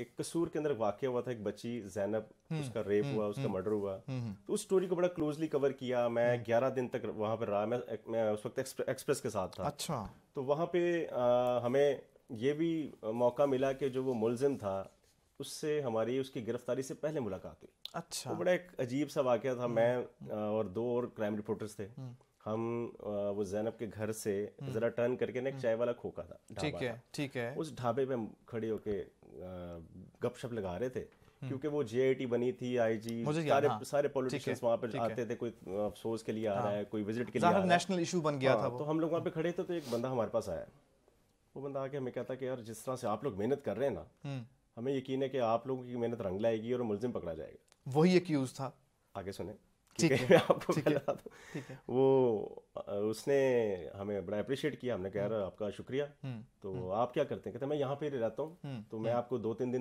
एक कसूर के अंदर वाक्य हुआ था एक बच्ची जैनब हम्म, उसका रेप हुआ हम्म, उसका हम्म, मर्डर हुआ तो उस स्टोरी को बड़ा क्लोजली कवर किया मैं ग्यारह दिन तक वहाँ पर रहा मैं, मैं उस वक्त एक्सप्रेस के साथ था अच्छा तो वहाँ पे आ, हमें ये भी मौका मिला कि जो वो मुलजिम था उससे हमारी उसकी गिरफ्तारी से पहले मुलाकात हुई अच्छा तो बड़ा एक अजीब सा वाक्य था मैं और दो और क्राइम रिपोर्टर्स थे हम वो जैनब के घर से हम्म। जरा टर्न करके ना एक हम्म। चाय वाला खोखा था ठीक है ठीक है उस ढाबे पे हम खड़े होके गपशप लगा रहे थे हम्म। क्योंकि वो जे बनी थी आई जी सारे हाँ, सारे पॉलिटिशियंस वहाँ पे आते थे कोई अफसोस के लिए आ हाँ। रहा है कोई विजिट के लिए नेशनल इशू बन गया हाँ, था तो हम लोग वहाँ पे खड़े थे तो एक बंदा हमारे पास आया वो बंदा आके हमें कहता कि यार जिस तरह से आप लोग मेहनत कर रहे हैं ना हमें यकीन है कि आप लोगों की मेहनत रंग लाएगी और मुलजिम पकड़ा जाएगा वही एक्यूज था आगे सुने ठीक है आपको बता दूँ वो उसने हमें बड़ा अप्रिशिएट किया हमने कह रहा हम्म। आपका शुक्रिया हम्म, तो हम्म। आप क्या करते हैं कहते मैं यहाँ पे रहता हूँ तो मैं आपको दो तीन दिन